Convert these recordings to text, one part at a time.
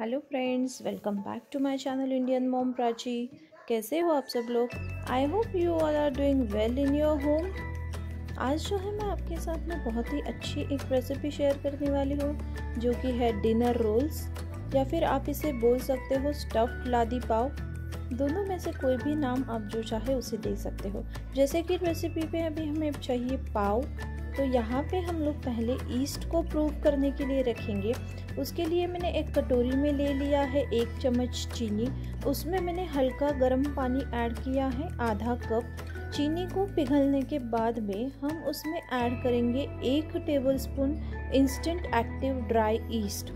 hello friends welcome back to my channel Indian mom Prachi कैसे हो आप सब लोग I hope you all are doing well in your home आज जो है मैं आपके साथ में बहुत ही अच्छी एक रेसिपी शेयर करने वाली हूँ जो कि है डिनर रोल्स या फिर आप इसे बोल सकते हो स्टफ्ड लादी पाव दोनों में से कोई भी नाम आप जो चाहे उसे दे सकते हो जैसे कि रेसिपी पे अभी हमें चाहिए पाव तो यहाँ पे हम लोग पहले ईस्ट को प्रूव करने के लिए रखेंगे उसके लिए मैंने एक कटोरी में ले लिया है एक चम्मच चीनी उसमें मैंने हल्का गर्म पानी ऐड किया है आधा कप चीनी को पिघलने के बाद में हम उसमें ऐड करेंगे एक tablespoon instant active dry yeast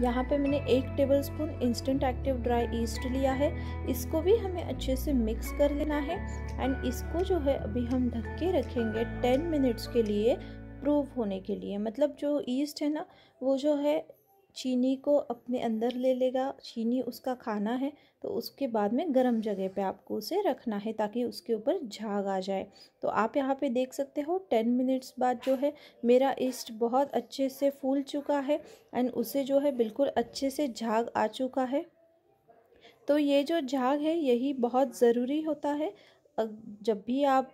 यहाँ पे मैंने एक tablespoon instant active dry yeast लिया है इसको भी हमें अच्छे से मिक्स कर लेना है एंड इसको जो है अभी हम ढक के रखेंगे टेन मिनट्स के लिए प्रूव होने के लिए मतलब जो ईस्ट है ना वो जो है चीनी को अपने अंदर ले लेगा चीनी उसका खाना है तो उसके बाद में गर्म जगह पे आपको उसे रखना है ताकि उसके ऊपर झाग आ जाए तो आप यहाँ पे देख सकते हो टेन मिनट्स बाद जो है मेरा ईस्ट बहुत अच्छे से फूल चुका है एंड उसे जो है बिल्कुल अच्छे से झाग आ चुका है तो ये जो झाग है यही बहुत ज़रूरी होता है जब भी आप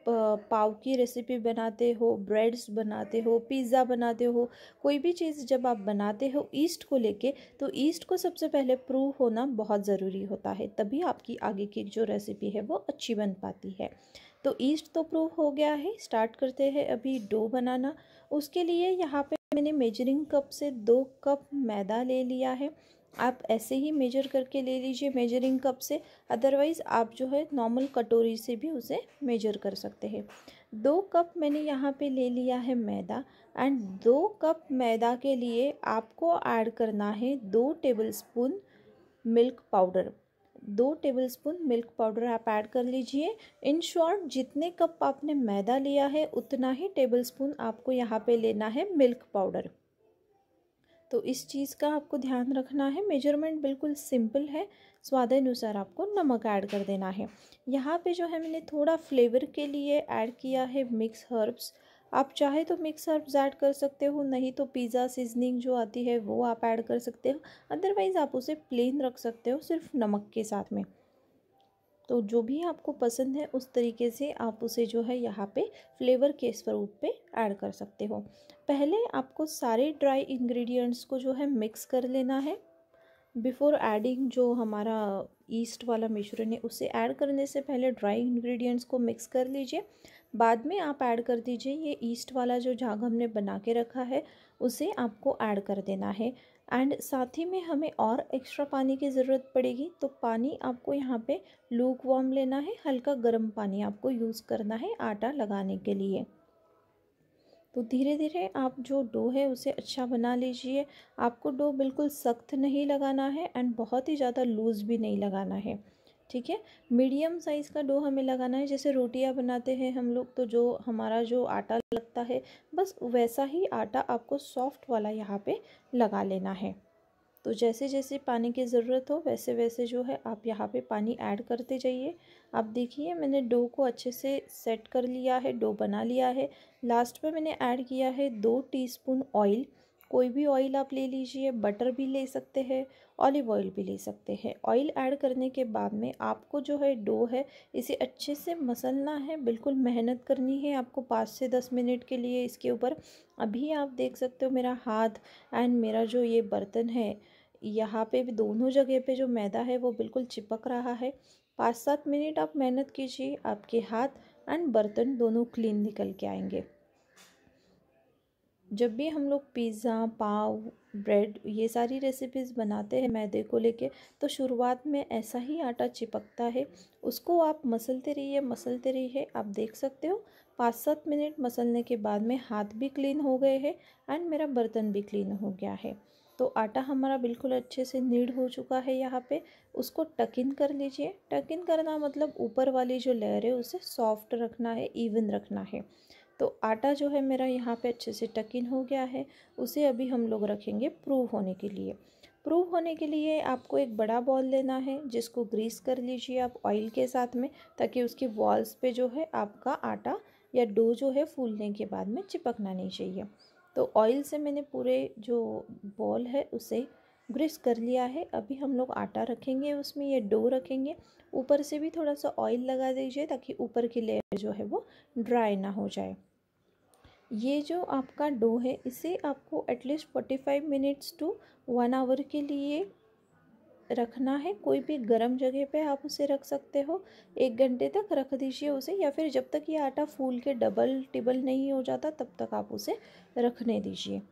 पाव की रेसिपी बनाते हो ब्रेड्स बनाते हो पिज़्ज़ा बनाते हो कोई भी चीज़ जब आप बनाते हो ईस्ट को लेके तो ईस्ट को सबसे पहले प्रूव होना बहुत ज़रूरी होता है तभी आपकी आगे की जो रेसिपी है वो अच्छी बन पाती है तो ईस्ट तो प्रूव हो गया है स्टार्ट करते हैं अभी डो बनाना उसके लिए यहाँ पे मैंने मेजरिंग कप से दो कप मैदा ले लिया है आप ऐसे ही मेजर करके ले लीजिए मेजरिंग कप से अदरवाइज़ आप जो है नॉर्मल कटोरी से भी उसे मेजर कर सकते हैं दो कप मैंने यहाँ पे ले लिया है मैदा एंड दो कप मैदा के लिए आपको ऐड करना है दो टेबलस्पून मिल्क पाउडर दो टेबलस्पून मिल्क पाउडर आप ऐड कर लीजिए इन शॉर्ट जितने कप आपने मैदा लिया है उतना ही टेबलस्पून आपको यहाँ पे लेना है मिल्क पाउडर तो इस चीज़ का आपको ध्यान रखना है मेजरमेंट बिल्कुल सिंपल है स्वाद अनुसार आपको नमक ऐड कर देना है यहाँ पे जो है मैंने थोड़ा फ्लेवर के लिए ऐड किया है मिक्स हर्ब्स आप चाहे तो मिक्स हर्ब्स ऐड कर सकते हो नहीं तो पिज़्ज़ा सीजनिंग जो आती है वो आप ऐड कर सकते हो अदरवाइज़ आप उसे प्लेन रख सकते हो सिर्फ नमक के साथ में तो जो भी आपको पसंद है उस तरीके से आप उसे जो है यहाँ पे फ्लेवर के स्वरूप पे ऐड कर सकते हो पहले आपको सारे ड्राई इंग्रेडिएंट्स को जो है मिक्स कर लेना है बिफोर एडिंग जो हमारा ईस्ट वाला मिश्रण है उसे ऐड करने से पहले ड्राई इंग्रेडिएंट्स को मिक्स कर लीजिए बाद में आप ऐड कर दीजिए ये ईस्ट वाला जो झाग हमने बना के रखा है उसे आपको ऐड कर देना है एंड साथ ही में हमें और एक्स्ट्रा पानी की ज़रूरत पड़ेगी तो पानी आपको यहाँ पे लूक वॉम लेना है हल्का गर्म पानी आपको यूज़ करना है आटा लगाने के लिए तो धीरे धीरे आप जो डो है उसे अच्छा बना लीजिए आपको डो बिल्कुल सख्त नहीं लगाना है एंड बहुत ही ज़्यादा लूज़ भी नहीं लगाना है ठीक है मीडियम साइज़ का डो हमें लगाना है जैसे रोटियां बनाते हैं हम लोग तो जो हमारा जो आटा लगता है बस वैसा ही आटा आपको सॉफ्ट वाला यहाँ पे लगा लेना है तो जैसे जैसे पानी की ज़रूरत हो वैसे वैसे जो है आप यहाँ पे पानी ऐड करते जाइए आप देखिए मैंने डो को अच्छे से सेट कर लिया है डो बना लिया है लास्ट में मैंने ऐड किया है दो टी ऑयल कोई भी ऑयल आप ले लीजिए बटर भी ले सकते हैं ऑलिव ऑयल भी ले सकते हैं ऑयल ऐड करने के बाद में आपको जो है डो है इसे अच्छे से मसलना है बिल्कुल मेहनत करनी है आपको पाँच से दस मिनट के लिए इसके ऊपर अभी आप देख सकते हो मेरा हाथ एंड मेरा जो ये बर्तन है यहाँ पे भी दोनों जगह पे जो मैदा है वो बिल्कुल चिपक रहा है पाँच सात मिनट आप मेहनत कीजिए आपके हाथ एंड बर्तन दोनों क्लीन निकल के आएंगे जब भी हम लोग पिज़्ज़ा पाव ब्रेड ये सारी रेसिपीज़ बनाते हैं मैदे को लेके तो शुरुआत में ऐसा ही आटा चिपकता है उसको आप मसलते रहिए मसलते रहिए आप देख सकते हो पाँच सात मिनट मसलने के बाद में हाथ भी क्लीन हो गए हैं एंड मेरा बर्तन भी क्लीन हो गया है तो आटा हमारा बिल्कुल अच्छे से नीड हो चुका है यहाँ पे उसको टक इन कर लीजिए टक इन करना मतलब ऊपर वाली जो लेयर है उसे सॉफ्ट रखना है इवन रखना है तो आटा जो है मेरा यहाँ पे अच्छे से टकिन हो गया है उसे अभी हम लोग रखेंगे प्रूव होने के लिए प्रूव होने के लिए आपको एक बड़ा बॉल लेना है जिसको ग्रीस कर लीजिए आप ऑयल के साथ में ताकि उसके वॉल्स पे जो है आपका आटा या डो जो है फूलने के बाद में चिपकना नहीं चाहिए तो ऑयल से मैंने पूरे जो बॉल है उसे ग्रीस कर लिया है अभी हम लोग आटा रखेंगे उसमें या डो रखेंगे ऊपर से भी थोड़ा सा ऑयल लगा दीजिए ताकि ऊपर की लेयर जो है वो ड्राई ना हो जाए ये जो आपका डो है इसे आपको at least forty five minutes to one hour के लिए रखना है कोई भी गर्म जगह पे आप उसे रख सकते हो एक घंटे तक रख दीजिए उसे या फिर जब तक ये आटा फूल के डबल टिबल नहीं हो जाता तब तक आप उसे रखने दीजिए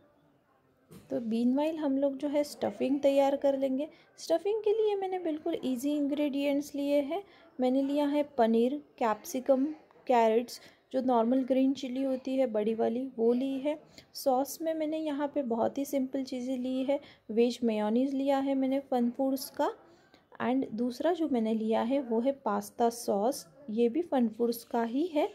तो बीन वाइल हम लोग जो है स्टफिंग तैयार कर लेंगे स्टफिंग के लिए मैंने बिल्कुल इजी इंग्रेडिएंट्स लिए हैं मैंने लिया है पनीर कैप्सिकम कैरेट्स जो नॉर्मल ग्रीन चिली होती है बड़ी वाली वो ली है सॉस में मैंने यहाँ पे बहुत ही सिंपल चीज़ें ली है वेज मेयोनीज लिया है मैंने फन फूड्स का एंड दूसरा जो मैंने लिया है वो है पास्ता सॉस ये भी फन फूड्स का ही है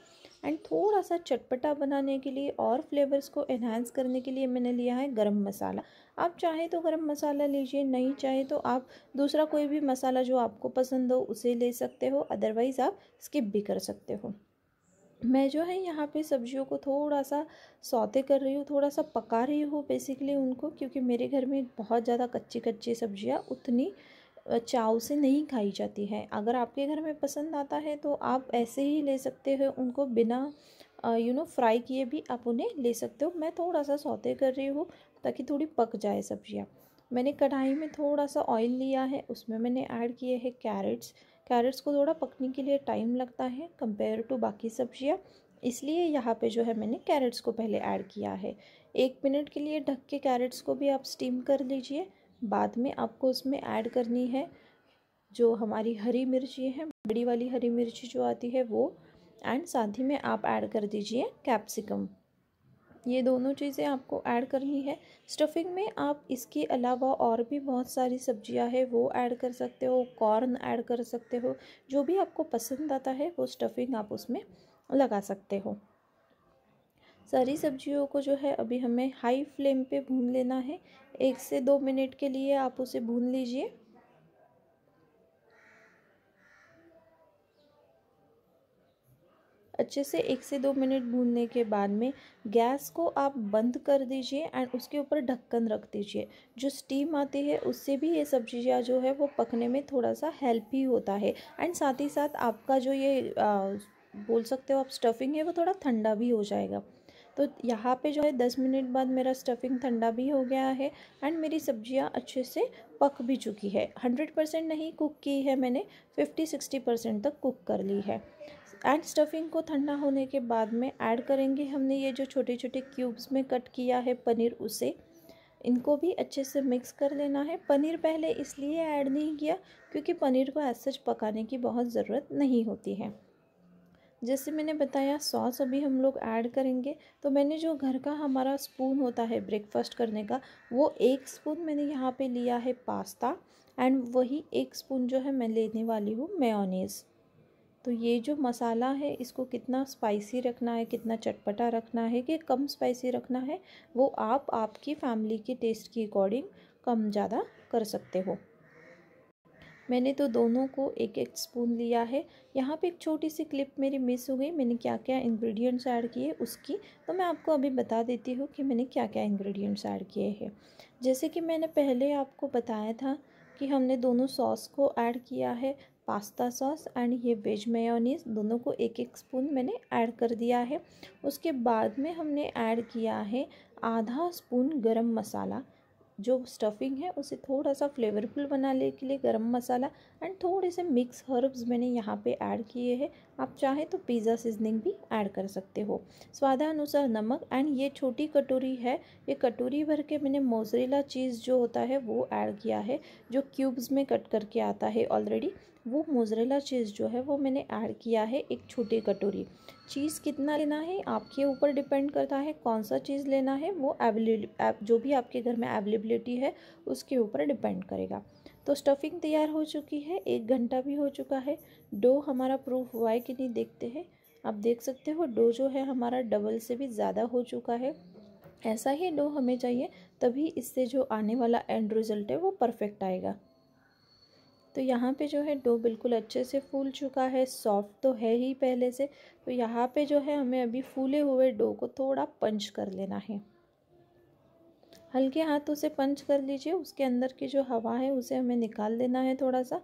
एंड थोड़ा सा चटपटा बनाने के लिए और फ्लेवर्स को इन्हांस करने के लिए मैंने लिया है गरम मसाला आप चाहे तो गरम मसाला लीजिए नहीं चाहे तो आप दूसरा कोई भी मसाला जो आपको पसंद हो उसे ले सकते हो अदरवाइज़ आप स्किप भी कर सकते हो मैं जो है यहाँ पे सब्जियों को थोड़ा सा सौते कर रही हूँ थोड़ा सा पका रही हूँ बेसिकली उनको क्योंकि मेरे घर में बहुत ज़्यादा कच्ची कच्ची सब्जियाँ उतनी चाव से नहीं खाई जाती है अगर आपके घर में पसंद आता है तो आप ऐसे ही ले सकते हो उनको बिना यू नो फ्राई किए भी आप उन्हें ले सकते हो मैं थोड़ा सा सौते कर रही हूँ ताकि थोड़ी पक जाए सब्जियाँ मैंने कढ़ाई में थोड़ा सा ऑयल लिया है उसमें मैंने ऐड किए हैं कैरेट्स कैरेट्स को थोड़ा पकने के लिए टाइम लगता है कंपेयर टू बाकी सब्जियाँ इसलिए यहाँ पे जो है मैंने कैरेट्स को पहले ऐड किया है एक मिनट के लिए ढक के कैरेट्स को भी आप स्टीम कर लीजिए बाद में आपको उसमें ऐड करनी है जो हमारी हरी मिर्ची है बड़ी वाली हरी मिर्ची जो आती है वो एंड साथ ही में आप ऐड कर दीजिए कैप्सिकम ये दोनों चीज़ें आपको ऐड करनी है स्टफिंग में आप इसके अलावा और भी बहुत सारी सब्जियां हैं वो ऐड कर सकते हो कॉर्न ऐड कर सकते हो जो भी आपको पसंद आता है वो स्टफिंग आप उसमें लगा सकते हो सारी सब्जियों को जो है अभी हमें हाई फ्लेम पे भून लेना है एक से दो मिनट के लिए आप उसे भून लीजिए अच्छे से एक से दो मिनट भूनने के बाद में गैस को आप बंद कर दीजिए एंड उसके ऊपर ढक्कन रख दीजिए जो स्टीम आती है उससे भी ये सब्जियाँ जो है वो पकने में थोड़ा सा हेल्प ही होता है एंड साथ ही साथ आपका जो ये आ, बोल सकते हो आप स्टफिंग है वो थोड़ा ठंडा भी हो जाएगा तो यहाँ पे जो है दस मिनट बाद मेरा स्टफिंग ठंडा भी हो गया है एंड मेरी सब्जियाँ अच्छे से पक भी चुकी है हंड्रेड परसेंट नहीं कुक की है मैंने फिफ्टी सिक्सटी परसेंट तक कुक कर ली है एंड स्टफिंग को ठंडा होने के बाद में ऐड करेंगे हमने ये जो छोटे छोटे क्यूब्स में कट किया है पनीर उसे इनको भी अच्छे से मिक्स कर लेना है पनीर पहले इसलिए ऐड नहीं किया क्योंकि पनीर को ऐसे सच पकाने की बहुत ज़रूरत नहीं होती है जैसे मैंने बताया सॉस अभी हम लोग ऐड करेंगे तो मैंने जो घर का हमारा स्पून होता है ब्रेकफास्ट करने का वो एक स्पून मैंने यहाँ पे लिया है पास्ता एंड वही एक स्पून जो है मैं लेने वाली हूँ मेयोनीज़ तो ये जो मसाला है इसको कितना स्पाइसी रखना है कितना चटपटा रखना है कि कम स्पाइसी रखना है वो आप आपकी फैमिली के टेस्ट के अकॉर्डिंग कम ज़्यादा कर सकते हो मैंने तो दोनों को एक एक स्पून लिया है यहाँ पे एक छोटी सी क्लिप मेरी मिस हो गई मैंने क्या क्या इंग्रेडिएंट्स ऐड किए उसकी तो मैं आपको अभी बता देती हूँ कि मैंने क्या क्या इंग्रेडिएंट्स ऐड किए हैं जैसे कि मैंने पहले आपको बताया था कि हमने दोनों सॉस को ऐड किया है पास्ता सॉस एंड ये वेज मेयोनीज दोनों को एक एक स्पून मैंने ऐड कर दिया है उसके बाद में हमने ऐड किया है आधा स्पून गरम मसाला जो स्टफिंग है उसे थोड़ा सा फ्लेवरफुल बनाने के लिए गरम मसाला एंड थोड़े से मिक्स हर्ब्स मैंने यहाँ पे ऐड किए हैं आप चाहे तो पिज़्ज़ा सीजनिंग भी ऐड कर सकते हो स्वादानुसार नमक एंड ये छोटी कटोरी है ये कटोरी भर के मैंने मोजरेला चीज़ जो होता है वो ऐड किया है जो क्यूब्स में कट करके आता है ऑलरेडी वो मोजरेला चीज़ जो है वो मैंने ऐड किया है एक छोटी कटोरी चीज़ कितना लेना है आपके ऊपर डिपेंड करता है कौन सा चीज़ लेना है वो अवेलेब जो भी आपके घर में अवेलेबिलिटी है उसके ऊपर डिपेंड करेगा तो स्टफिंग तैयार हो चुकी है एक घंटा भी हो चुका है डो हमारा प्रूफ हुआ है कि नहीं देखते हैं आप देख सकते हो डो जो है हमारा डबल से भी ज़्यादा हो चुका है ऐसा ही डो हमें चाहिए तभी इससे जो आने वाला एंड रिजल्ट है वो परफेक्ट आएगा तो यहाँ पे जो है डो बिल्कुल अच्छे से फूल चुका है सॉफ्ट तो है ही पहले से तो यहाँ पे जो है हमें अभी फूले हुए डो को थोड़ा पंच कर लेना है हल्के हाथों से पंच कर लीजिए उसके अंदर की जो हवा है उसे हमें निकाल लेना है थोड़ा सा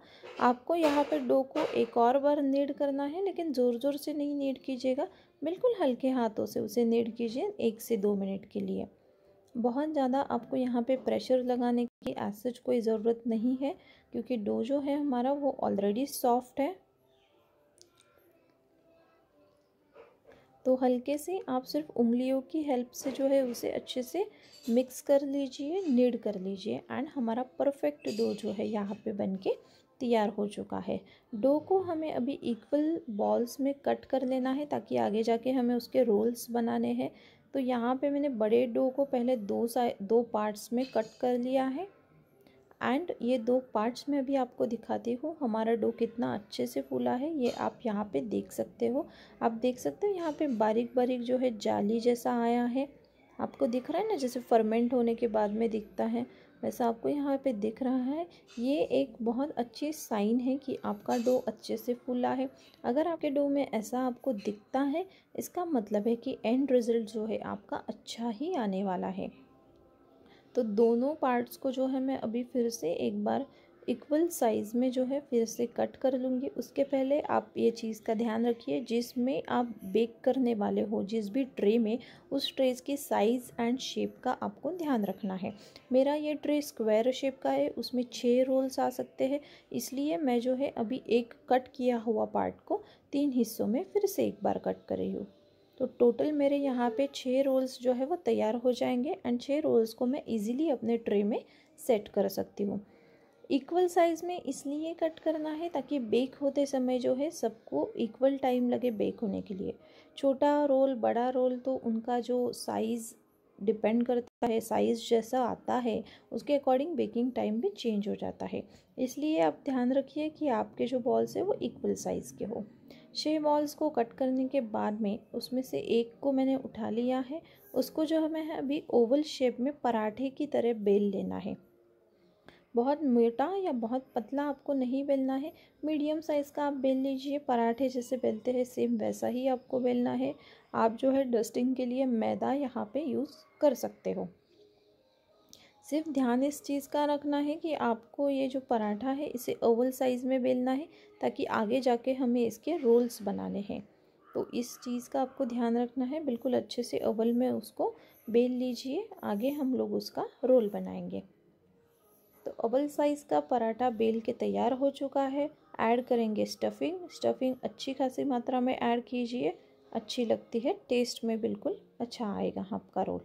आपको यहाँ पर डो को एक और बार नीड करना है लेकिन ज़ोर ज़ोर से नहीं नीड कीजिएगा बिल्कुल हल्के हाथों से उसे नीड कीजिए एक से दो मिनट के लिए बहुत ज़्यादा आपको यहाँ पे प्रेशर लगाने की एज कोई ज़रूरत नहीं है क्योंकि डो जो है हमारा वो ऑलरेडी सॉफ्ट है तो हल्के से आप सिर्फ उंगलियों की हेल्प से जो है उसे अच्छे से मिक्स कर लीजिए नीड कर लीजिए एंड हमारा परफेक्ट डो जो है यहाँ पे बनके तैयार हो चुका है डो को हमें अभी इक्वल बॉल्स में कट कर लेना है ताकि आगे जाके हमें उसके रोल्स बनाने हैं तो यहाँ पे मैंने बड़े डो को पहले दो साइ दो पार्ट्स में कट कर लिया है एंड ये दो पार्ट्स में अभी आपको दिखाती हूँ हमारा डो कितना अच्छे से फूला है ये आप यहाँ पे देख सकते हो आप देख सकते हो यहाँ पे बारीक बारीक जो है जाली जैसा आया है आपको दिख रहा है ना जैसे फर्मेंट होने के बाद में दिखता है वैसा आपको यहाँ पे दिख रहा है ये एक बहुत अच्छी साइन है कि आपका डो अच्छे से फूला है अगर आपके डो में ऐसा आपको दिखता है इसका मतलब है कि एंड रिज़ल्ट जो है आपका अच्छा ही आने वाला है तो दोनों पार्ट्स को जो है मैं अभी फिर से एक बार इक्वल साइज़ में जो है फिर से कट कर लूँगी उसके पहले आप ये चीज़ का ध्यान रखिए जिसमें आप बेक करने वाले हो जिस भी ट्रे में उस ट्रेज की साइज़ एंड शेप का आपको ध्यान रखना है मेरा ये ट्रे स्क्वायर शेप का है उसमें छः रोल्स आ सकते हैं इसलिए मैं जो है अभी एक कट किया हुआ पार्ट को तीन हिस्सों में फिर से एक बार कट कर रही हूँ तो टोटल मेरे यहाँ पे छः रोल्स जो है वो तैयार हो जाएंगे एंड छः रोल्स को मैं इजीली अपने ट्रे में सेट कर सकती हूँ इक्वल साइज़ में इसलिए कट करना है ताकि बेक होते समय जो है सबको इक्वल टाइम लगे बेक होने के लिए छोटा रोल बड़ा रोल तो उनका जो साइज़ डिपेंड करता है साइज़ जैसा आता है उसके अकॉर्डिंग बेकिंग टाइम भी चेंज हो जाता है इसलिए आप ध्यान रखिए कि आपके जो बॉल्स है वो इक्वल साइज़ के हो छः बॉल्स को कट करने के बाद में उसमें से एक को मैंने उठा लिया है उसको जो हमें अभी ओवल शेप में पराठे की तरह बेल लेना है बहुत मोटा या बहुत पतला आपको नहीं बेलना है मीडियम साइज़ का आप बेल लीजिए पराठे जैसे बेलते हैं सेम वैसा ही आपको बेलना है आप जो है डस्टिंग के लिए मैदा यहाँ पे यूज़ कर सकते हो सिर्फ ध्यान इस चीज़ का रखना है कि आपको ये जो पराठा है इसे ओवल साइज़ में बेलना है ताकि आगे जाके हमें इसके रोल्स बनाने हैं तो इस चीज़ का आपको ध्यान रखना है बिल्कुल अच्छे से ओवल में उसको बेल लीजिए आगे हम लोग उसका रोल बनाएंगे तो अबल साइज़ का पराठा बेल के तैयार हो चुका है ऐड करेंगे स्टफिंग स्टफिंग अच्छी खासी मात्रा में ऐड कीजिए अच्छी लगती है टेस्ट में बिल्कुल अच्छा आएगा आपका रोल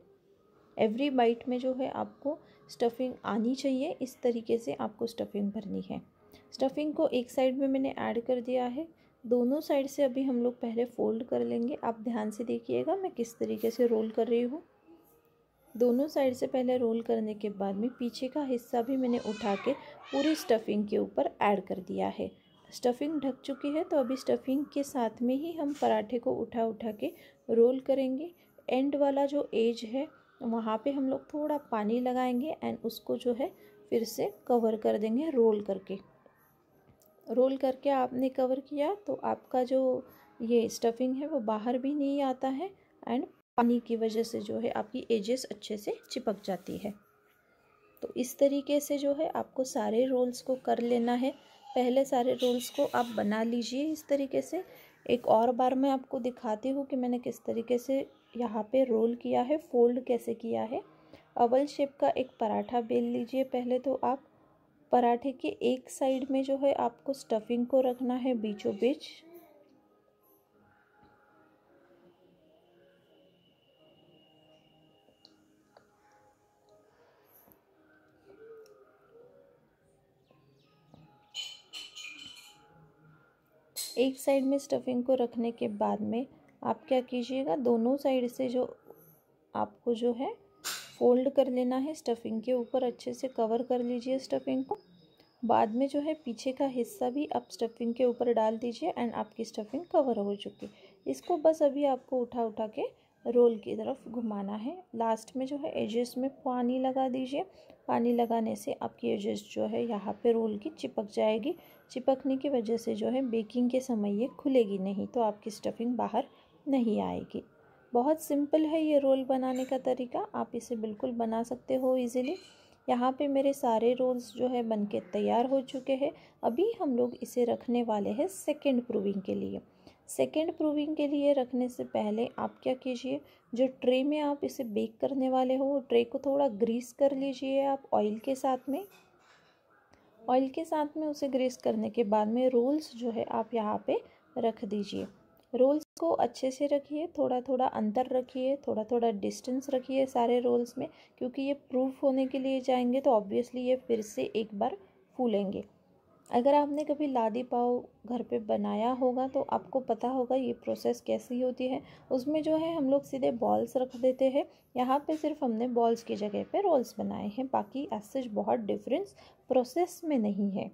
एवरी बाइट में जो है आपको स्टफिंग आनी चाहिए इस तरीके से आपको स्टफिंग भरनी है स्टफिंग को एक साइड में मैंने ऐड कर दिया है दोनों साइड से अभी हम लोग पहले फ़ोल्ड कर लेंगे आप ध्यान से देखिएगा मैं किस तरीके से रोल कर रही हूँ दोनों साइड से पहले रोल करने के बाद में पीछे का हिस्सा भी मैंने उठा के पूरी स्टफिंग के ऊपर ऐड कर दिया है स्टफिंग ढक चुकी है तो अभी स्टफिंग के साथ में ही हम पराठे को उठा उठा के रोल करेंगे एंड वाला जो एज है वहाँ पे हम लोग थोड़ा पानी लगाएंगे एंड उसको जो है फिर से कवर कर देंगे रोल करके रोल करके आपने कवर किया तो आपका जो ये स्टफिंग है वो बाहर भी नहीं आता है एंड पानी की वजह से जो है आपकी एजेस अच्छे से चिपक जाती है तो इस तरीके से जो है आपको सारे रोल्स को कर लेना है पहले सारे रोल्स को आप बना लीजिए इस तरीके से एक और बार मैं आपको दिखाती हूँ कि मैंने किस तरीके से यहाँ पे रोल किया है फोल्ड कैसे किया है अवल शेप का एक पराठा बेल लीजिए पहले तो आप पराठे के एक साइड में जो है आपको स्टफिंग को रखना है बीचों बीच एक साइड में स्टफिंग को रखने के बाद में आप क्या कीजिएगा दोनों साइड से जो आपको जो है फोल्ड कर लेना है स्टफिंग के ऊपर अच्छे से कवर कर लीजिए स्टफिंग को बाद में जो है पीछे का हिस्सा भी आप स्टफिंग के ऊपर डाल दीजिए एंड आपकी स्टफिंग कवर हो चुकी इसको बस अभी आपको उठा उठा के रोल की तरफ घुमाना है लास्ट में जो है एजेस में पानी लगा दीजिए पानी लगाने से आपकी एजेस जो है यहाँ पे रोल की चिपक जाएगी चिपकने की वजह से जो है बेकिंग के समय ये खुलेगी नहीं तो आपकी स्टफिंग बाहर नहीं आएगी बहुत सिंपल है ये रोल बनाने का तरीका आप इसे बिल्कुल बना सकते हो ईज़िली यहाँ पे मेरे सारे रोल्स जो है बनके तैयार हो चुके हैं अभी हम लोग इसे रखने वाले हैं सेकंड प्रूविंग के लिए सेकेंड प्रूविंग के लिए रखने से पहले आप क्या कीजिए जो ट्रे में आप इसे बेक करने वाले हो ट्रे को थोड़ा ग्रीस कर लीजिए आप ऑयल के साथ में ऑयल के साथ में उसे ग्रीस करने के बाद में रोल्स जो है आप यहाँ पे रख दीजिए रोल्स को अच्छे से रखिए थोड़ा थोड़ा अंतर रखिए थोड़ा थोड़ा डिस्टेंस रखिए सारे रोल्स में क्योंकि ये प्रूफ होने के लिए जाएंगे तो ऑब्वियसली ये फिर से एक बार फूलेंगे अगर आपने कभी लादी पाव घर पे बनाया होगा तो आपको पता होगा ये प्रोसेस कैसी होती है उसमें जो है हम लोग सीधे बॉल्स रख देते हैं यहाँ पे सिर्फ हमने बॉल्स की जगह पे रोल्स बनाए हैं बाकी एज बहुत डिफरेंस प्रोसेस में नहीं है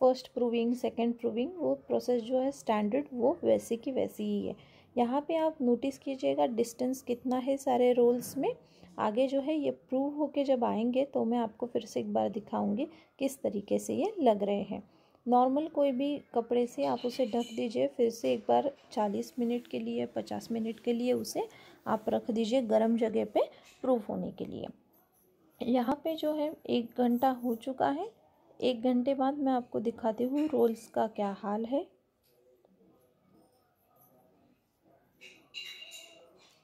फर्स्ट प्रूविंग सेकंड प्रूविंग वो प्रोसेस जो है स्टैंडर्ड वो वैसी की वैसी ही है यहाँ पर आप नोटिस कीजिएगा डिस्टेंस कितना है सारे रोल्स में आगे जो है ये प्रूव होके जब आएंगे तो मैं आपको फिर से एक बार दिखाऊंगी किस तरीके से ये लग रहे हैं नॉर्मल कोई भी कपड़े से आप उसे ढक दीजिए फिर से एक बार चालीस मिनट के लिए पचास मिनट के लिए उसे आप रख दीजिए गर्म जगह पे प्रूफ होने के लिए यहाँ पे जो है एक घंटा हो चुका है एक घंटे बाद मैं आपको दिखाती हूँ रोल्स का क्या हाल है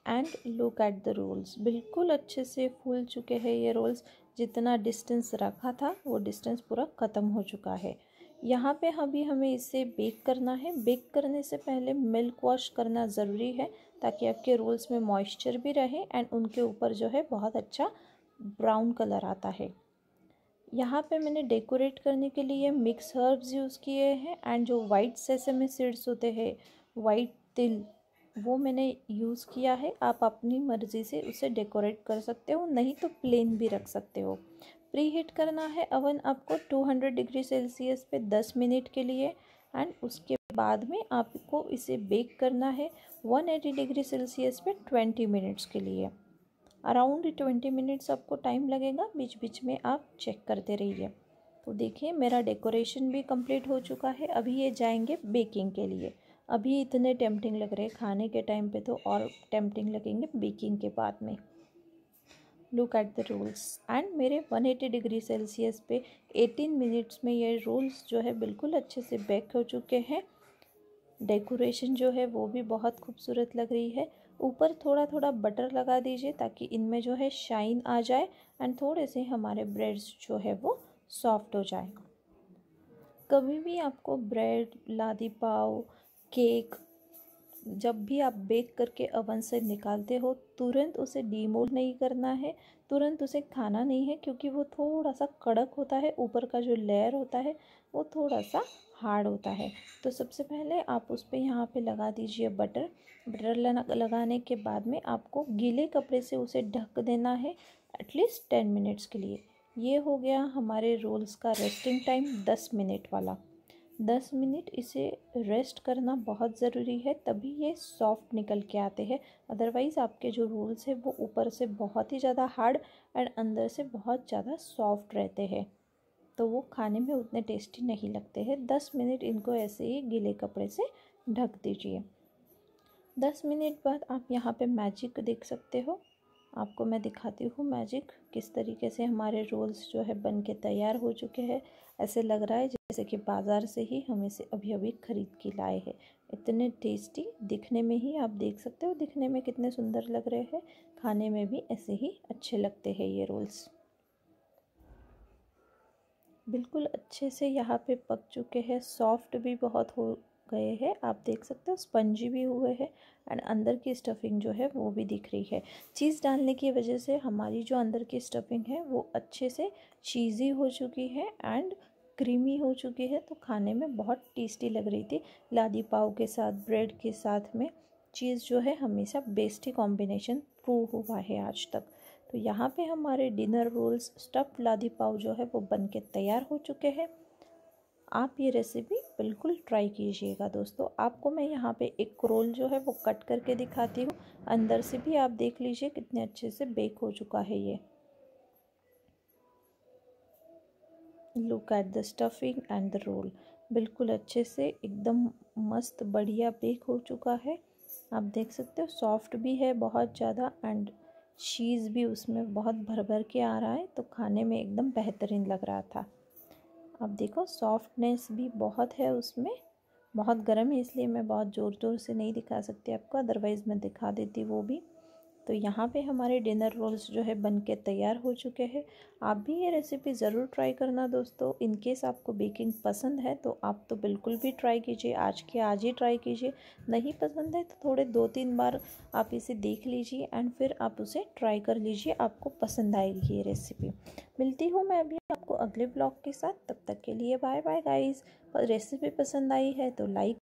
and look at the rolls बिल्कुल अच्छे से फूल चुके हैं ये रोल्स जितना डिस्टेंस रखा था वो डिस्टेंस पूरा ख़त्म हो चुका है यहाँ पे अभी हमें इसे बेक करना है बेक करने से पहले मिल्क वॉश करना ज़रूरी है ताकि आपके रोल्स में मॉइस्चर भी रहे एंड उनके ऊपर जो है बहुत अच्छा ब्राउन कलर आता है यहाँ पे मैंने डेकोरेट करने के लिए मिक्स हर्ब्स यूज़ किए हैं एंड जो वाइट सेसमे सीड्स होते हैं वाइट तिल वो मैंने यूज़ किया है आप अपनी मर्ज़ी से उसे डेकोरेट कर सकते हो नहीं तो प्लेन भी रख सकते हो प्री हीट करना है अवन आपको 200 डिग्री सेल्सियस पे 10 मिनट के लिए एंड उसके बाद में आपको इसे बेक करना है 180 डिग्री सेल्सियस पे 20 मिनट्स के लिए अराउंड 20 मिनट्स आपको टाइम लगेगा बीच बीच में आप चेक करते रहिए तो देखिए मेरा डेकोरेशन भी कंप्लीट हो चुका है अभी ये जाएंगे बेकिंग के लिए अभी इतने टेम्पटिंग लग रहे हैं खाने के टाइम पे तो और टेम्पटिंग लगेंगे बेकिंग के बाद में look at the rolls and मेरे 180 डिग्री सेल्सियस पे 18 मिनट्स में ये रोल्स जो है बिल्कुल अच्छे से बेक हो चुके हैं डेकोरेशन जो है वो भी बहुत खूबसूरत लग रही है ऊपर थोड़ा थोड़ा बटर लगा दीजिए ताकि इनमें जो है शाइन आ जाए एंड थोड़े से हमारे ब्रेड्स जो है वो सॉफ्ट हो जाए कभी भी आपको ब्रेड लादी पाव केक जब भी आप बेक करके अवन से निकालते हो तुरंत उसे डीमोल्ड नहीं करना है तुरंत उसे खाना नहीं है क्योंकि वो थोड़ा सा कड़क होता है ऊपर का जो लेयर होता है वो थोड़ा सा हार्ड होता है तो सबसे पहले आप उस पर यहाँ पे लगा दीजिए बटर बटर लगाने के बाद में आपको गीले कपड़े से उसे ढक देना है एटलीस्ट टेन मिनट्स के लिए ये हो गया हमारे रोल्स का रेस्टिंग टाइम दस मिनट वाला दस मिनट इसे रेस्ट करना बहुत ज़रूरी है तभी ये सॉफ्ट निकल के आते हैं अदरवाइज़ आपके जो रोल्स है वो ऊपर से बहुत ही ज़्यादा हार्ड एंड अंदर से बहुत ज़्यादा सॉफ्ट रहते हैं तो वो खाने में उतने टेस्टी नहीं लगते हैं दस मिनट इनको ऐसे ही गीले कपड़े से ढक दीजिए दस मिनट बाद आप यहाँ पे मैजिक देख सकते हो आपको मैं दिखाती हूँ मैजिक किस तरीके से हमारे रोल्स जो है बन के तैयार हो चुके हैं ऐसे लग रहा है जैसे कि बाज़ार से ही हम इसे अभी अभी खरीद के लाए हैं इतने टेस्टी दिखने में ही आप देख सकते हो दिखने में कितने सुंदर लग रहे हैं खाने में भी ऐसे ही अच्छे लगते हैं ये रोल्स बिल्कुल अच्छे से यहाँ पे पक चुके हैं सॉफ्ट भी बहुत हो गए हैं आप देख सकते हो स्पंजी भी हुए हैं एंड अंदर की स्टफिंग जो है वो भी दिख रही है चीज़ डालने की वजह से हमारी जो अंदर की स्टफिंग है वो अच्छे से चीज़ी हो चुकी है एंड क्रीमी हो चुकी है तो खाने में बहुत टेस्टी लग रही थी लादी पाव के साथ ब्रेड के साथ में चीज़ जो है हमेशा बेस्ट ही कॉम्बिनेशन प्रूव हुआ है आज तक तो यहाँ पे हमारे डिनर रोल्स स्टफ़ लादी पाव जो है वो बन के तैयार हो चुके हैं आप ये रेसिपी बिल्कुल ट्राई कीजिएगा दोस्तों आपको मैं यहाँ पे एक रोल जो है वो कट करके दिखाती हूँ अंदर से भी आप देख लीजिए कितने अच्छे से बेक हो चुका है ये look at the stuffing and the roll बिल्कुल अच्छे से एकदम मस्त बढ़िया बेक हो चुका है आप देख सकते हो सॉफ्ट भी है बहुत ज़्यादा एंड चीज़ भी उसमें बहुत भर भर के आ रहा है तो खाने में एकदम बेहतरीन लग रहा था अब देखो सॉफ्टनेस भी बहुत है उसमें बहुत गर्म है इसलिए मैं बहुत ज़ोर ज़ोर से नहीं दिखा सकती आपको अदरवाइज़ मैं दिखा देती वो भी तो यहाँ पे हमारे डिनर रोल्स जो है बन के तैयार हो चुके हैं आप भी ये रेसिपी ज़रूर ट्राई करना दोस्तों इन केस आपको बेकिंग पसंद है तो आप तो बिल्कुल भी ट्राई कीजिए आज के आज ही ट्राई कीजिए नहीं पसंद है तो थोड़े दो तीन बार आप इसे देख लीजिए एंड फिर आप उसे ट्राई कर लीजिए आपको पसंद आएगी ये रेसिपी मिलती हूँ मैं अभी अगले ब्लॉग के साथ तब तक के लिए बाय बाय और रेसिपी पसंद आई है तो लाइक